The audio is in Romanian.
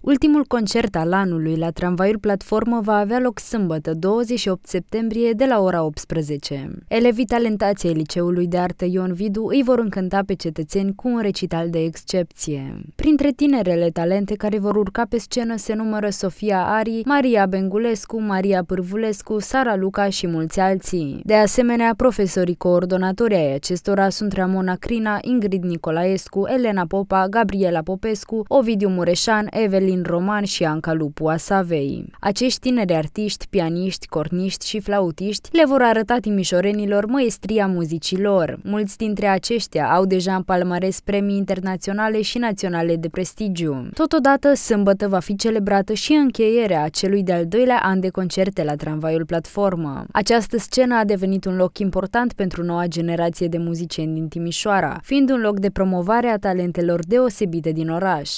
Ultimul concert al anului la tramvaiul platformă va avea loc sâmbătă, 28 septembrie, de la ora 18. Elevii talentației Liceului de Artă Ion Vidu îi vor încânta pe cetățeni cu un recital de excepție. Printre tinerele talente care vor urca pe scenă se numără Sofia Ari, Maria Bengulescu, Maria Pârvulescu, Sara Luca și mulți alții. De asemenea, profesorii coordonatori ai acestora sunt Ramona Crina, Ingrid Nicolaescu, Elena Popa, Gabriela Popescu, Ovidiu Mureșan, Evelyn Călin Roman și Anca Lupu a Savei. Acești tineri artiști, pianiști, corniști și flautiști le vor arăta timișorenilor măestria muzicilor. Mulți dintre aceștia au deja în palmares premii internaționale și naționale de prestigiu. Totodată, sâmbătă va fi celebrată și încheierea celui de-al doilea an de concerte la tramvaiul platformă. Această scenă a devenit un loc important pentru noua generație de muzicieni din Timișoara, fiind un loc de promovare a talentelor deosebite din oraș.